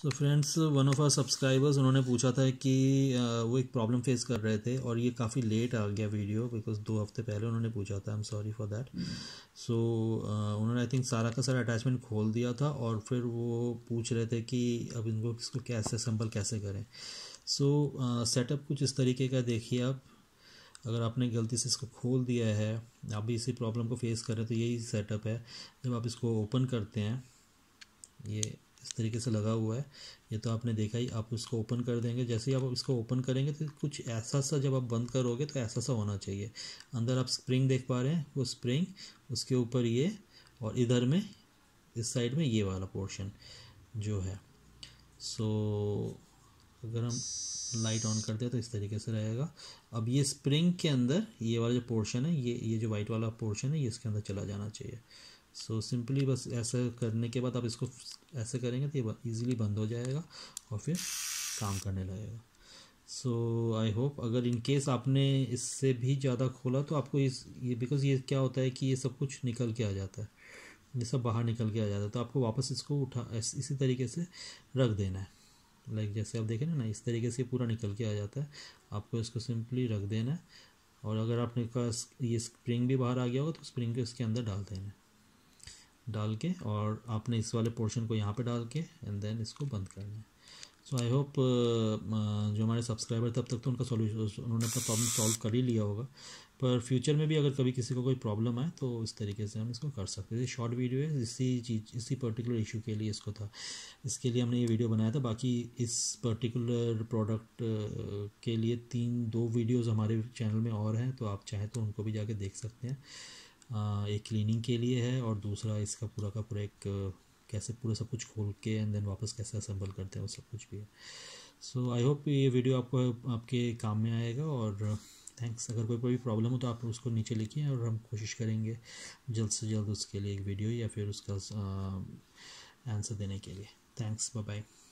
so friends one of our subscribers उन्होंने पूछा था कि वो एक प्रॉब्लम फेस कर रहे थे और ये काफ़ी लेट आ गया वीडियो बिकॉज दो हफ्ते पहले उन्होंने पूछा था I am sorry for that so उन्होंने आई थिंक सारा का सारा अटैचमेंट खोल दिया था और फिर वो पूछ रहे थे कि अब इनको इसको कैसे असम्बल कैसे करें सो so, सेटअप uh, कुछ इस तरीके का देखिए आप अगर आपने गलती से इसको खोल दिया है आप भी इसी प्रॉब्लम को फेस कर रहे हैं तो यही सेटअप है जब आप इसको ओपन करते हैं ये इस तरीके से लगा हुआ है ये तो आपने देखा ही आप उसको ओपन कर देंगे जैसे ही आप इसको ओपन करेंगे तो कुछ ऐसा सा जब आप बंद करोगे तो ऐसा सा होना चाहिए अंदर आप स्प्रिंग देख पा रहे हैं वो स्प्रिंग उसके ऊपर ये और इधर में इस साइड में ये वाला पोर्शन जो है सो अगर हम लाइट ऑन करते हैं तो इस तरीके से रहेगा अब ये स्प्रिंग के अंदर ये वाला जो पोर्शन है ये ये जो वाइट वाला पोर्शन है ये इसके अंदर चला जाना चाहिए सो so, सिंपली बस ऐसा करने के बाद आप इसको ऐसे करेंगे तो ये ईजिली बंद हो जाएगा और फिर काम करने लगेगा सो आई होप अगर इन केस आपने इससे भी ज़्यादा खोला तो आपको इस ये बिकॉज ये क्या होता है कि ये सब कुछ निकल के आ जाता है ये सब बाहर निकल के आ जाता है तो आपको वापस इसको उठा इस, इसी तरीके से रख देना है लाइक जैसे आप देखें ना इस तरीके से पूरा निकल के आ जाता है आपको इसको सिंपली रख देना है और अगर आपने का ये स्प्रिंग भी बाहर आ गया होगा तो स्प्रिंग को इसके अंदर डाल देना है डाल के और आपने इस वाले पोर्शन को यहाँ पे डाल के एंड देन इसको बंद करना है सो आई होप जो हमारे सब्सक्राइबर तब तक तो उनका सॉल्यूशन उन्होंने अपना प्रॉब्लम सॉल्व कर ही लिया होगा पर फ्यूचर में भी अगर कभी किसी को कोई प्रॉब्लम आए तो इस तरीके से हम इसको कर सकते थे शॉर्ट वीडियो है इसी चीज इसी पर्टिकुलर इशू के लिए इसको था इसके लिए हमने ये वीडियो बनाया था बाकी इस पर्टिकुलर प्रोडक्ट uh, के लिए तीन दो वीडियोज़ हमारे चैनल में और हैं तो आप चाहें तो उनको भी जाके देख सकते हैं एक क्लीनिंग के लिए है और दूसरा इसका पूरा का पूरा एक कैसे पूरा सब कुछ खोल के एंड देन वापस कैसे असम्बल करते हैं वो सब कुछ भी है सो आई होप ये वीडियो आपको आपके काम में आएगा और थैंक्स अगर कोई कोई प्रॉब्लम हो तो आप उसको नीचे लिखिए और हम कोशिश करेंगे जल्द से जल्द उसके लिए एक वीडियो या फिर उसका आंसर देने के लिए थैंक्स बाय बाय